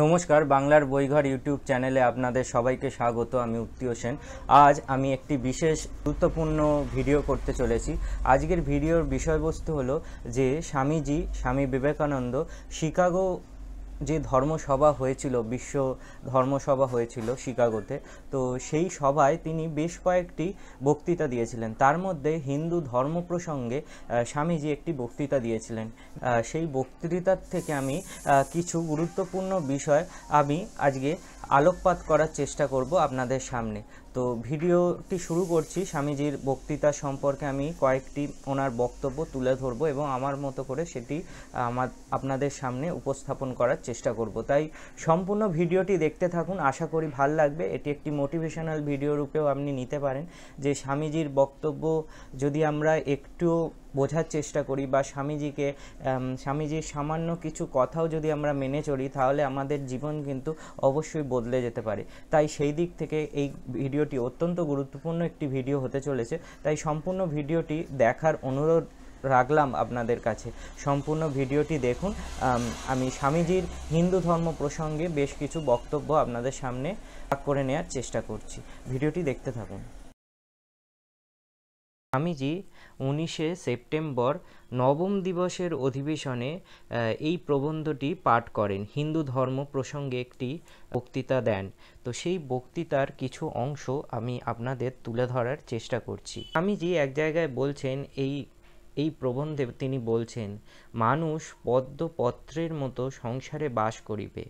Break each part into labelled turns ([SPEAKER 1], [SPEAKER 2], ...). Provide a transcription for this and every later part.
[SPEAKER 1] নমস্কার বাংলার বইঘর ইউটিউব চ্যানেলে আপনাদের সবাইকে স্বাগত আমি উত্তীয় সেন আজ আমি একটি বিশেষ গুরুত্বপূর্ণ ভিডিও করতে চলেছি আজকের ভিডিওর বিষয়বস্তু হলো যে স্বামীজি স্বামী বিবেকানন্দ শিকাগো যে ধর্মসভা হয়েছিল বিশ্ব ধর্মসভা হয়েছিল শিকাগোতে তো সেই সভায় তিনি বেশ কয়েকটি বক্তৃতা দিয়েছিলেন তার মধ্যে হিন্দু ধর্ম প্রসঙ্গে স্বামীজি একটি বক্তৃতা দিয়েছিলেন সেই বক্তৃতার থেকে আমি কিছু গুরুত্বপূর্ণ বিষয় আমি আজকে আলোকপাত করার চেষ্টা করব আপনাদের সামনে তো ভিডিওটি শুরু করছি স্বামীজির বক্তৃতা সম্পর্কে আমি কয়েকটি ওনার বক্তব্য তুলে ধরব এবং আমার মতো করে সেটি আমার আপনাদের সামনে উপস্থাপন করার চেষ্টা করব তাই সম্পূর্ণ ভিডিওটি দেখতে থাকুন আশা করি ভাল লাগবে এটি একটি মোটিভেশনাল ভিডিও রূপেও আপনি নিতে পারেন যে স্বামীজির বক্তব্য যদি আমরা একটু বোঝার চেষ্টা করি বা স্বামীজিকে স্বামীজির সামান্য কিছু কথাও যদি আমরা মেনে চলি তাহলে আমাদের জীবন কিন্তু অবশ্যই বদলে যেতে পারে তাই সেই দিক থেকে এই ভিডিও ভিডিওটি অত্যন্ত গুরুত্বপূর্ণ একটি ভিডিও হতে চলেছে তাই সম্পূর্ণ ভিডিওটি দেখার অনুরোধ রাখলাম আপনাদের কাছে সম্পূর্ণ ভিডিওটি দেখুন আমি স্বামীজির হিন্দু ধর্ম প্রসঙ্গে বেশ কিছু বক্তব্য আপনাদের সামনে করে নেওয়ার চেষ্টা করছি ভিডিওটি দেখতে থাকুন স্বামীজি উনিশে সেপ্টেম্বর নবম দিবসের অধিবেশনে এই প্রবন্ধটি পাঠ করেন হিন্দু ধর্ম প্রসঙ্গে একটি বক্তৃতা দেন তো সেই বক্তৃতার কিছু অংশ আমি আপনাদের তুলে ধরার চেষ্টা করছি স্বামীজি এক জায়গায় বলছেন এই এই প্রবন্ধে তিনি বলছেন মানুষ পদ্মপত্রের মতো সংসারে বাস করিবে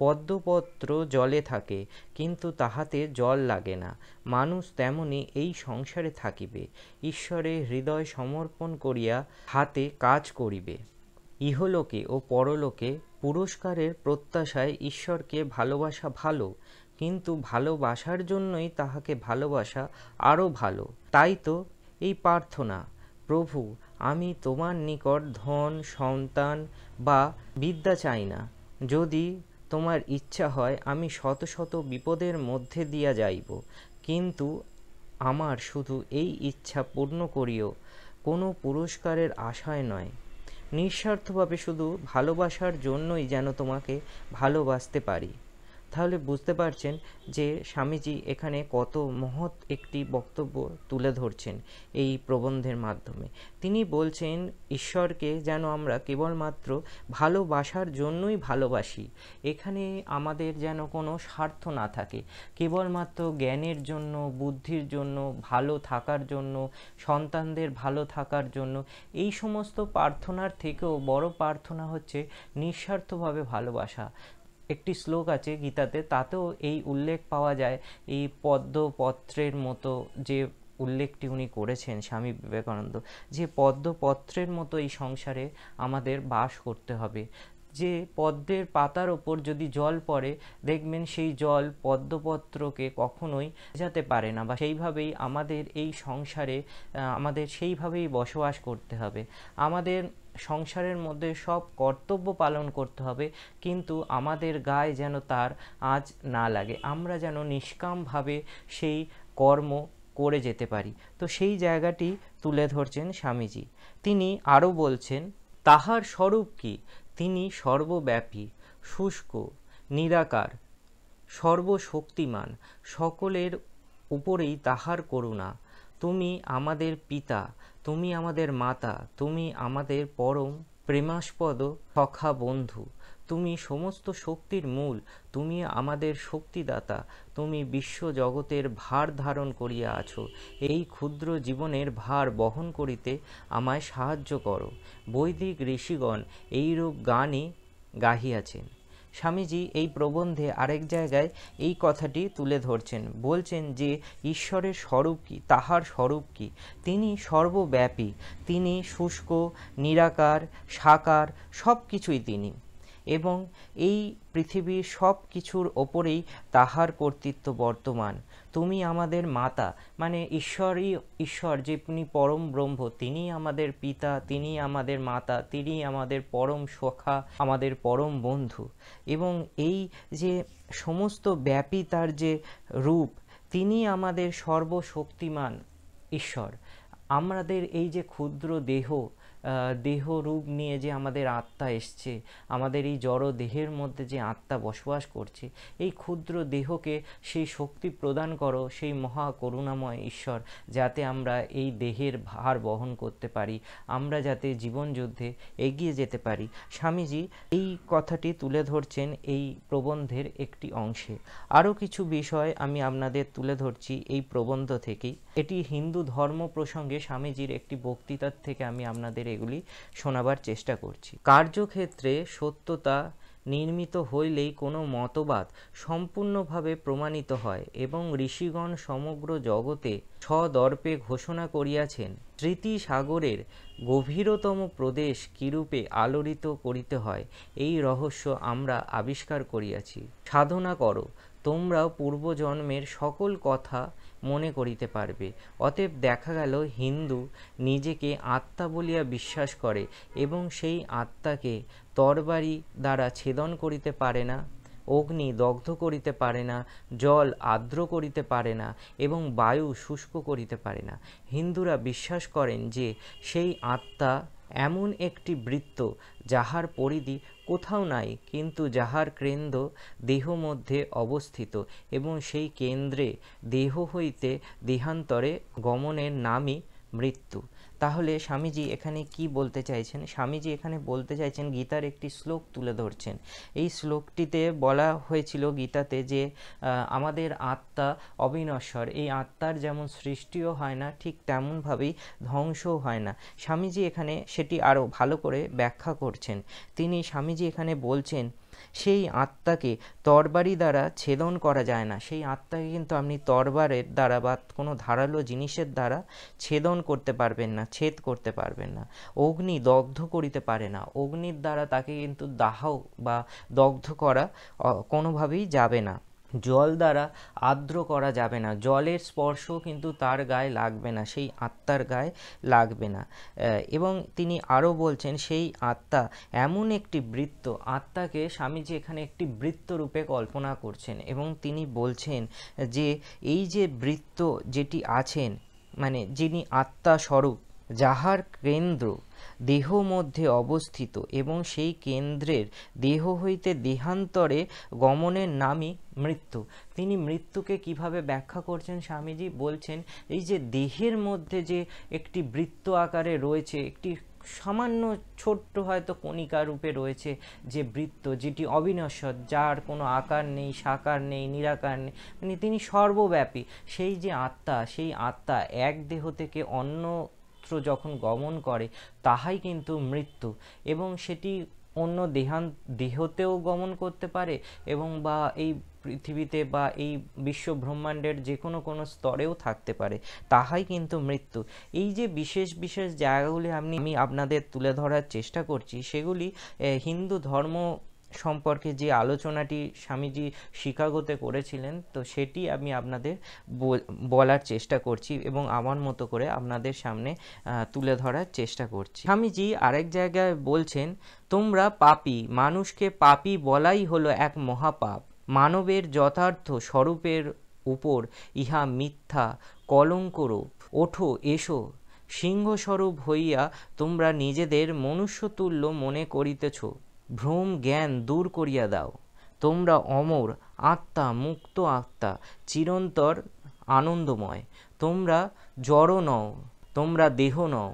[SPEAKER 1] পদ্মপত্র জলে থাকে কিন্তু তাহাতে জল লাগে না মানুষ তেমনি এই সংসারে থাকিবে ঈশ্বরে হৃদয় সমর্পণ করিয়া হাতে কাজ করিবে ইহলোকে ও পরলোকে পুরস্কারের প্রত্যাশায় ঈশ্বরকে ভালোবাসা ভালো কিন্তু ভালোবাসার জন্যই তাহাকে ভালোবাসা আরও ভালো তাই তো এই প্রার্থনা প্রভু আমি তোমার নিকট ধন সন্তান বা বিদ্যা চাই না যদি তোমার ইচ্ছা হয় আমি শত শত বিপদের মধ্যে দিয়া যাইব কিন্তু আমার শুধু এই ইচ্ছা পূর্ণ করিও কোনো পুরস্কারের আশায় নয় নিঃস্বার্থভাবে শুধু ভালোবাসার জন্যই যেন তোমাকে ভালোবাসতে পারি তাহলে বুঝতে পারছেন যে স্বামীজি এখানে কত মহৎ একটি বক্তব্য তুলে ধরছেন এই প্রবন্ধের মাধ্যমে তিনি বলছেন ঈশ্বরকে যেন আমরা কেবলমাত্র ভালোবাসার জন্যই ভালোবাসি এখানে আমাদের যেন কোনো স্বার্থ না থাকে কেবলমাত্র জ্ঞানের জন্য বুদ্ধির জন্য ভালো থাকার জন্য সন্তানদের ভালো থাকার জন্য এই সমস্ত প্রার্থনার থেকেও বড় প্রার্থনা হচ্ছে নিঃস্বার্থভাবে ভালোবাসা একটি শ্লোক আছে গীতাতে তাতেও এই উল্লেখ পাওয়া যায় এই পদ্মপত্রের মতো যে উল্লেখটি উনি করেছেন স্বামী বিবেকানন্দ যে পদ্মপত্রের মতো এই সংসারে আমাদের বাস করতে হবে যে পদ্মের পাতার ওপর যদি জল পড়ে দেখবেন সেই জল পদ্মপত্রকে কখনোই যেতে পারে না বা সেইভাবেই আমাদের এই সংসারে আমাদের সেইভাবেই বসবাস করতে হবে আমাদের সংসারের মধ্যে সব কর্তব্য পালন করতে হবে কিন্তু আমাদের গায়ে যেন তার আজ না লাগে আমরা যেন নিষ্কামভাবে সেই কর্ম করে যেতে পারি তো সেই জায়গাটি তুলে ধরছেন স্বামীজি তিনি আরও বলছেন তাহার স্বরূপ কি তিনি সর্বব্যাপী শুষ্ক নিরাকার সর্বশক্তিমান সকলের উপরেই তাহার করুণা তুমি আমাদের পিতা তুমি আমাদের মাতা তুমি আমাদের পরম প্রেমাস্পদ সখা বন্ধু তুমি সমস্ত শক্তির মূল তুমি আমাদের শক্তিদাতা তুমি বিশ্বজগতের ভার ধারণ করিয়া আছো এই ক্ষুদ্র জীবনের ভার বহন করিতে আমায় সাহায্য করো বৈদিক ঋষিগণ এইরূপ গানই গাহিয়াছেন স্বামীজি এই প্রবন্ধে আরেক জায়গায় এই কথাটি তুলে ধরছেন বলছেন যে ঈশ্বরের স্বরূপ কী তাহার স্বরূপ কী তিনি সর্বব্যাপী তিনি শুষ্ক নিরাকার সাকার সব কিছুই তিনি এবং এই পৃথিবীর সব কিছুর ওপরেই তাহার কর্তৃত্ব বর্তমান তুমি আমাদের মাতা মানে ঈশ্বরই ঈশ্বর যিনি পরম ব্রহ্ম তিনি আমাদের পিতা তিনি আমাদের মাতা তিনি আমাদের পরম সখা আমাদের পরম বন্ধু এবং এই যে সমস্ত ব্যাপী তার যে রূপ তিনি আমাদের সর্বশক্তিমান ঈশ্বর আমাদের এই যে ক্ষুদ্র দেহ দেহ রূপ নিয়ে যে আমাদের আত্মা এসছে আমাদের এই জড় দেহের মধ্যে যে আত্মা বসবাস করছে এই ক্ষুদ্র দেহকে সেই শক্তি প্রদান করো সেই মহা করুণাময় ঈশ্বর যাতে আমরা এই দেহের ভার বহন করতে পারি আমরা যাতে জীবন যুদ্ধে এগিয়ে যেতে পারি স্বামীজি এই কথাটি তুলে ধরছেন এই প্রবন্ধের একটি অংশে আরও কিছু বিষয় আমি আপনাদের তুলে ধরছি এই প্রবন্ধ থেকেই এটি হিন্দু ধর্ম প্রসঙ্গে স্বামীজির একটি বক্তৃতার থেকে আমি আপনাদের এগুলি শোনাবার চেষ্টা করছি কার্যক্ষেত্রে সত্যতা নির্মিত হইলেই কোনো মতবাদ সম্পূর্ণভাবে প্রমাণিত হয় এবং ঋষিগণ সমগ্র জগতে স্বদর্পে ঘোষণা করিয়াছেন স্মৃতি সাগরের গভীরতম প্রদেশ কিরূপে আলোড়িত করিতে হয় এই রহস্য আমরা আবিষ্কার করিয়াছি সাধনা করো তোমরা পূর্বজন্মের সকল কথা মনে করিতে পারবে অতএব দেখা গেল হিন্দু নিজেকে আত্মা বলিয়া বিশ্বাস করে এবং সেই আত্মাকে তরবারি দ্বারা ছেদন করিতে পারে না অগ্নি দগ্ধ করিতে পারে না জল আর্দ্র করিতে পারে না এবং বায়ু শুষ্ক করিতে পারে না হিন্দুরা বিশ্বাস করেন যে সেই আত্মা এমন একটি বৃত্ত যাহার পরিধি কোথাও নাই কিন্তু যাহার কেন্দ্র দেহ মধ্যে অবস্থিত এবং সেই কেন্দ্রে দেহ হইতে দেহান্তরে গমনের নামই মৃত্যু তাহলে স্বামীজি এখানে কি বলতে চাইছেন স্বামীজি এখানে বলতে চাইছেন গীতার একটি শ্লোক তুলে ধরছেন এই শ্লোকটিতে বলা হয়েছিল গীতাতে যে আমাদের আত্মা অবিনশ্বর এই আত্মার যেমন সৃষ্টিও হয় না ঠিক তেমনভাবেই ধ্বংসও হয় না স্বামীজি এখানে সেটি আরও ভালো করে ব্যাখ্যা করছেন তিনি স্বামীজি এখানে বলছেন সেই আত্মাকে তরবারি দ্বারা ছেদন করা যায় না সেই আত্মাকে কিন্তু আপনি তরবারের দ্বারা বা কোনো ধারালো জিনিসের দ্বারা ছেদন করতে পারবেন না ছেদ করতে পারবেন না অগ্নি দগ্ধ করিতে পারে না অগ্নির দ্বারা তাকে কিন্তু দাহ বা দগ্ধ করা কোনোভাবেই যাবে না জল দ্বারা আর্দ্র করা যাবে না জলের স্পর্শ কিন্তু তার গায়ে লাগবে না সেই আত্মার গায়ে লাগবে না এবং তিনি আরও বলছেন সেই আত্মা এমন একটি বৃত্ত আত্মাকে স্বামীজি এখানে একটি বৃত্ত রূপে কল্পনা করছেন এবং তিনি বলছেন যে এই যে বৃত্ত যেটি আছেন মানে যিনি আত্মা স্বরূপ যাহার কেন্দ্র দেহ মধ্যে অবস্থিত এবং সেই কেন্দ্রের দেহ হইতে দেহান্তরে গমনের নামই মৃত্যু তিনি মৃত্যুকে কিভাবে ব্যাখ্যা করছেন স্বামীজি বলছেন এই যে দেহের মধ্যে যে একটি বৃত্ত আকারে রয়েছে একটি সামান্য ছোট্ট হয়তো কণিকা রূপে রয়েছে যে বৃত্ত যেটি অবিনশ্বর যার কোনো আকার নেই সাকার নেই নিরাকার নেই মানে তিনি সর্বব্যাপী সেই যে আত্মা সেই আত্মা এক দেহ থেকে অন্য পুত্র যখন গমন করে তাহাই কিন্তু মৃত্যু এবং সেটি অন্য দেহান দেহতেও গমন করতে পারে এবং বা এই পৃথিবীতে বা এই বিশ্ব ব্রহ্মাণ্ডের যে কোনো কোনো স্তরেও থাকতে পারে তাহাই কিন্তু মৃত্যু এই যে বিশেষ বিশেষ জায়গাগুলি আমি আমি আপনাদের তুলে ধরার চেষ্টা করছি সেগুলি হিন্দু ধর্ম সম্পর্কে যে আলোচনাটি স্বামীজি শিকাগোতে করেছিলেন তো সেটি আমি আপনাদের বলার চেষ্টা করছি এবং আমার মতো করে আপনাদের সামনে তুলে ধরার চেষ্টা করছি স্বামীজি আরেক জায়গায় বলছেন তোমরা পাপি মানুষকে পাপি বলাই হলো এক মহাপাপ মানবের যথার্থ স্বরূপের উপর ইহা মিথ্যা কলঙ্করূপ ওঠো এসো সিংহস্বরূপ হইয়া তোমরা নিজেদের মনুষ্যতুল্য মনে করিতেছ ভ্রম জ্ঞান দূর করিয়া দাও তোমরা অমর আত্মা মুক্ত আত্মা চিরন্তর আনন্দময় তোমরা জড় নও তোমরা দেহ নও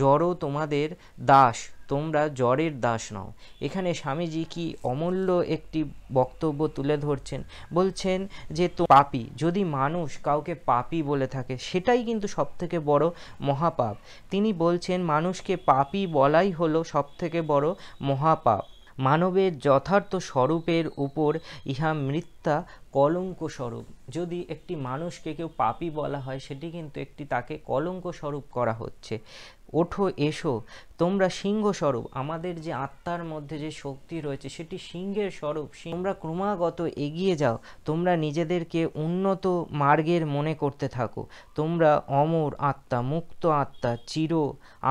[SPEAKER 1] জড় তোমাদের দাস তোমরা জ্বরের দাস নও এখানে স্বামীজি কি অমূল্য একটি বক্তব্য তুলে ধরছেন বলছেন যে তো পাপি যদি মানুষ কাউকে পাপি বলে থাকে সেটাই কিন্তু সবথেকে বড় মহাপাপ তিনি বলছেন মানুষকে পাপি বলাই হলো সবথেকে বড় মহাপাপ মানবের যথার্থ স্বরূপের উপর ইহা মৃত্যা কলঙ্ক স্বরূপ যদি একটি মানুষকে কেউ পাপি বলা হয় সেটি কিন্তু একটি তাকে কলঙ্ক স্বরূপ করা হচ্ছে ওঠো এসো তোমরা সিংহ স্বরূপ আমাদের যে আত্মার মধ্যে যে শক্তি রয়েছে সেটি সিংহের স্বরূপ তোমরা ক্রমাগত এগিয়ে যাও তোমরা নিজেদেরকে উন্নত মার্গের মনে করতে থাকো তোমরা অমর আত্মা মুক্ত আত্মা চির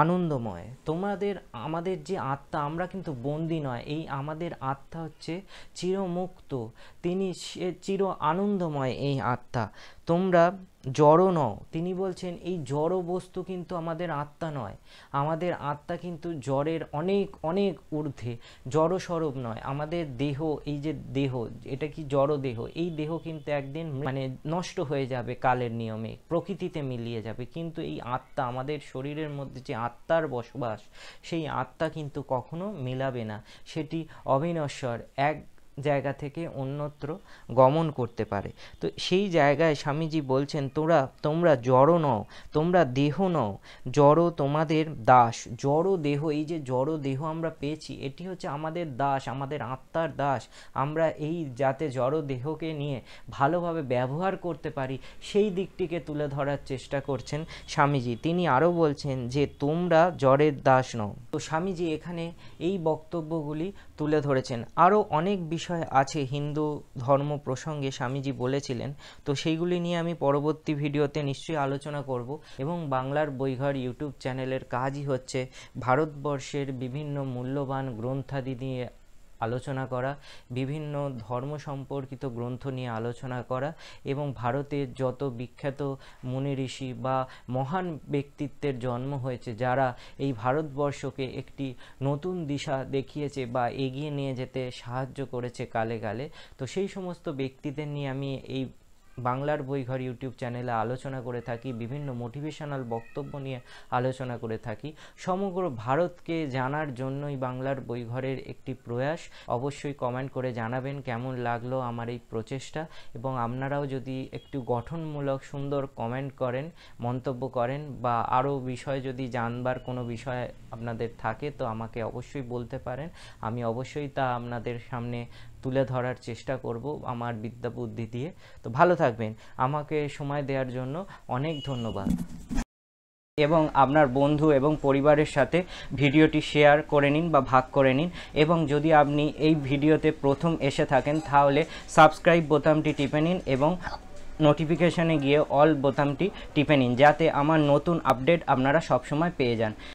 [SPEAKER 1] আনন্দময় তোমাদের আমাদের যে আত্মা আমরা কিন্তু বন্দী নয় এই আমাদের আত্মা হচ্ছে চিরমুক্ত তিনি সে চির আনন্দময় এই আত্মা তোমরা জড় নও তিনি বলছেন এই জড় বস্তু কিন্তু আমাদের আত্মা নয় আমাদের আত্মা আত্মা কিন্তু জ্বরের অনেক অনেক ঊর্ধ্বে জড়স্বরূপ নয় আমাদের দেহ এই যে দেহ এটা কি জড় দেহ এই দেহ কিন্তু একদিন মানে নষ্ট হয়ে যাবে কালের নিয়মে প্রকৃতিতে মিলিয়ে যাবে কিন্তু এই আত্মা আমাদের শরীরের মধ্যে যে আত্মার বসবাস সেই আত্মা কিন্তু কখনো মেলাবে না সেটি অবিনশ্বর এক জায়গা থেকে অন্যত্র গমন করতে পারে তো সেই জায়গায় স্বামীজি বলছেন তোরা তোমরা জড় নও তোমরা দেহ নও জড় তোমাদের দাস জড় দেহ এই যে জড় দেহ আমরা পেয়েছি এটি হচ্ছে আমাদের দাস আমাদের আত্মার দাস আমরা এই যাতে জড় দেহকে নিয়ে ভালোভাবে ব্যবহার করতে পারি সেই দিকটিকে তুলে ধরার চেষ্টা করছেন স্বামীজি তিনি আরও বলছেন যে তোমরা জড়ের দাস নও তো স্বামীজি এখানে এই বক্তব্যগুলি তুলে ধরেছেন আরও অনেক বিষয় বিষয় আছে হিন্দু ধর্ম প্রসঙ্গে স্বামীজি বলেছিলেন তো সেইগুলি নিয়ে আমি পরবর্তী ভিডিওতে নিশ্চয়ই আলোচনা করব এবং বাংলার বইঘর ইউটিউব চ্যানেলের কাজই হচ্ছে ভারতবর্ষের বিভিন্ন মূল্যবান গ্রন্থাদি নিয়ে আলোচনা করা বিভিন্ন ধর্ম সম্পর্কিত গ্রন্থ নিয়ে আলোচনা করা এবং ভারতের যত বিখ্যাত মুনি ঋষি বা মহান ব্যক্তিত্বের জন্ম হয়েছে যারা এই ভারতবর্ষকে একটি নতুন দিশা দেখিয়েছে বা এগিয়ে নিয়ে যেতে সাহায্য করেছে কালে কালে তো সেই সমস্ত ব্যক্তিদের নিয়ে আমি এই বাংলার বইঘর ইউটিউব চ্যানেলে আলোচনা করে থাকি বিভিন্ন মোটিভেশনাল বক্তব্য নিয়ে আলোচনা করে থাকি সমগ্র ভারতকে জানার জন্যই বাংলার বইঘরের একটি প্রয়াস অবশ্যই কমেন্ট করে জানাবেন কেমন লাগলো আমার এই প্রচেষ্টা এবং আপনারাও যদি একটু গঠনমূলক সুন্দর কমেন্ট করেন মন্তব্য করেন বা আরও বিষয় যদি জানবার কোনো বিষয় আপনাদের থাকে তো আমাকে অবশ্যই বলতে পারেন আমি অবশ্যই তা আপনাদের সামনে তুলে ধরার চেষ্টা করব আমার বিদ্যা বুদ্ধি দিয়ে তো ভালো থাকবেন আমাকে সময় দেওয়ার জন্য অনেক ধন্যবাদ এবং আপনার বন্ধু এবং পরিবারের সাথে ভিডিওটি শেয়ার করে নিন বা ভাগ করে নিন এবং যদি আপনি এই ভিডিওতে প্রথম এসে থাকেন তাহলে সাবস্ক্রাইব বোতামটি টিপে নিন এবং নোটিফিকেশানে গিয়ে অল বোতামটি টিপে নিন যাতে আমার নতুন আপডেট আপনারা সবসময় পেয়ে যান